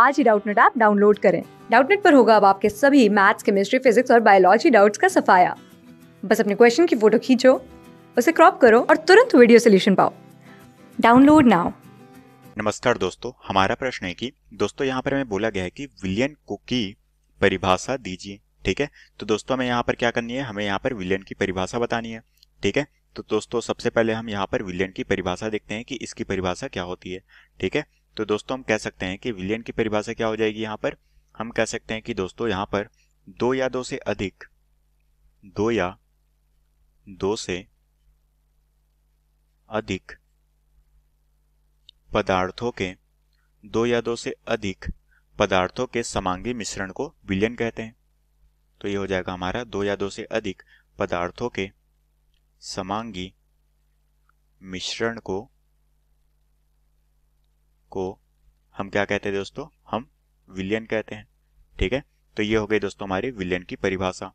आज ही Doubtnut app download करें डाउटनेट पर होगा अब आपके सभी मैथ्स केमिस्ट्री फिजिक्स और बायोलॉजी डाउट्स का सफाया बस अपने क्वेश्चन की फोटो खींचो उसे क्रॉप करो और तुरंत वीडियो सोल्यूशन पाओ डाउनलोड नाउ नमस्कार दोस्तों हमारा प्रश्न है कि दोस्तों यहाँ पर हमें बोला गया है कि विलियन को की परिभाषा दीजिए ठीक है तो दोस्तों हमें यहाँ पर क्या करनी है हमें यहाँ पर विलियन की परिभाषा बतानी है ठीक है तो दोस्तों सबसे पहले हम यहाँ पर विलियन की परिभाषा देखते हैं कि इसकी परिभाषा क्या होती है ठीक है तो दोस्तों हम कह सकते हैं कि विलियन की परिभाषा क्या हो जाएगी यहाँ पर हम कह सकते हैं कि दोस्तों यहाँ पर दो या दो से अधिक दो या दो से अधिक पदार्थों के दो या दो से अधिक पदार्थों के समांगी मिश्रण को विलियन कहते हैं तो ये हो जाएगा हमारा दो या दो से अधिक पदार्थों के समांगी मिश्रण को को हम क्या कहते हैं दोस्तों हम विलियन कहते हैं ठीक है तो ये हो गई दोस्तों हमारी विलियन की परिभाषा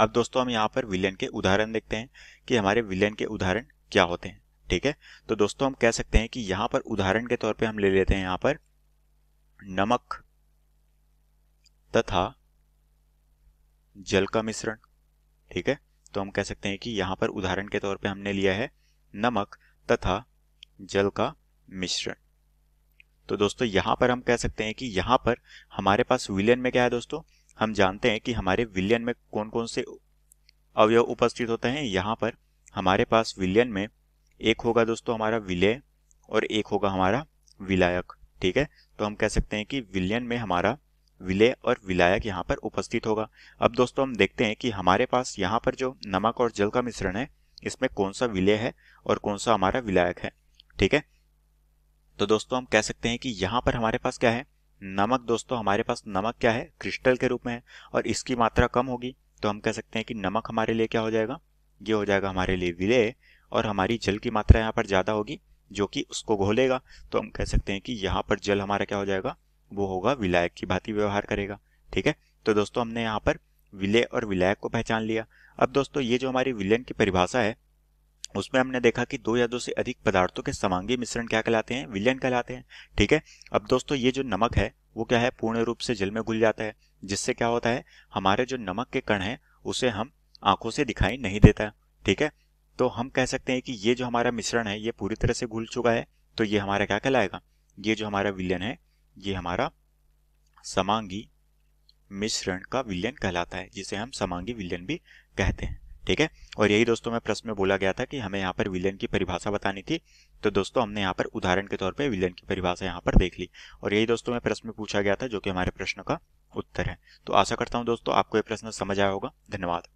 अब दोस्तों हम यहाँ पर विलियन के उदाहरण देखते हैं कि हमारे विलियन के उदाहरण क्या होते हैं ठीक है तो दोस्तों हम कह सकते हैं कि यहाँ पर उदाहरण के तौर पे हम ले लेते हैं यहाँ पर नमक तथा जल का मिश्रण ठीक है तो हम कह सकते हैं कि यहाँ पर उदाहरण के तौर पे हमने लिया है नमक तथा जल का मिश्रण तो दोस्तों यहाँ पर हम कह सकते हैं कि यहाँ पर हमारे पास विलियन में क्या है दोस्तों हम जानते हैं कि हमारे विलियन में कौन कौन से अवयव उपस्थित होते हैं यहाँ पर हमारे पास विलियन में एक होगा दोस्तों हमारा विलय और एक होगा हमारा विलायक ठीक है तो हम कह सकते हैं कि विलियन में हमारा विलय और विलायक यहाँ पर उपस्थित होगा अब दोस्तों हम देखते हैं कि हमारे पास यहाँ पर जो नमक और जल का मिश्रण है इसमें कौन सा विलय है और कौन सा हमारा विलायक है ठीक है तो दोस्तों हम कह सकते हैं कि यहाँ पर हमारे पास क्या है नमक दोस्तों हमारे पास नमक क्या है क्रिस्टल के रूप में है और इसकी मात्रा कम होगी तो हम कह सकते हैं कि नमक हमारे लिए क्या हो जाएगा ये हो जाएगा हमारे लिए विलय और हमारी जल की मात्रा यहाँ पर ज़्यादा होगी जो कि उसको घोलेगा तो हम कह सकते हैं कि यहाँ पर जल हमारा क्या हो जाएगा वो होगा विलायक की भांति व्यवहार करेगा ठीक है तो दोस्तों हमने यहाँ पर विलय और विलायक को पहचान लिया अब दोस्तों ये जो हमारी विलयन की परिभाषा है उसमें हमने देखा कि दो या दो से अधिक पदार्थों के समांगी मिश्रण क्या कहलाते हैं विलयन कहलाते हैं ठीक है अब दोस्तों ये जो नमक है वो क्या है पूर्ण रूप से जल में घुल जाता है जिससे क्या होता है हमारे जो नमक के कण हैं उसे हम आंखों से दिखाई नहीं देता ठीक है तो हम कह सकते हैं कि ये जो हमारा मिश्रण है ये पूरी तरह से घुल चुका है तो ये हमारा क्या कहलाएगा ये जो हमारा विलयन है ये हमारा समांगी मिश्रण का विलयन कहलाता है जिसे हम समांगी विलयन भी कहते हैं ठीक है और यही दोस्तों मैं प्रश्न में बोला गया था कि हमें यहाँ पर विलियन की परिभाषा बतानी थी तो दोस्तों हमने यहाँ पर उदाहरण के तौर पर विलियन की परिभाषा यहाँ पर देख ली और यही दोस्तों में प्रश्न में पूछा गया था जो कि हमारे प्रश्न का उत्तर है तो आशा करता हूँ दोस्तों आपको ये प्रश्न समझ आया होगा धन्यवाद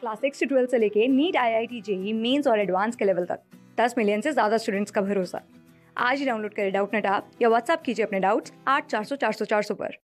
क्लास सिक्स से ट्वेल्थ से लेके NEET I I T JEE mains और एडवांस के लेवल तक दस मिलियन से ज़्यादा स्टूडेंट्स का भरोसा आज ही डाउनलोड करें डाउट नेट आप या व्हाट्सअप कीजिए अपने डाउट्स आठ चार सौ चार सौ चार सौ पर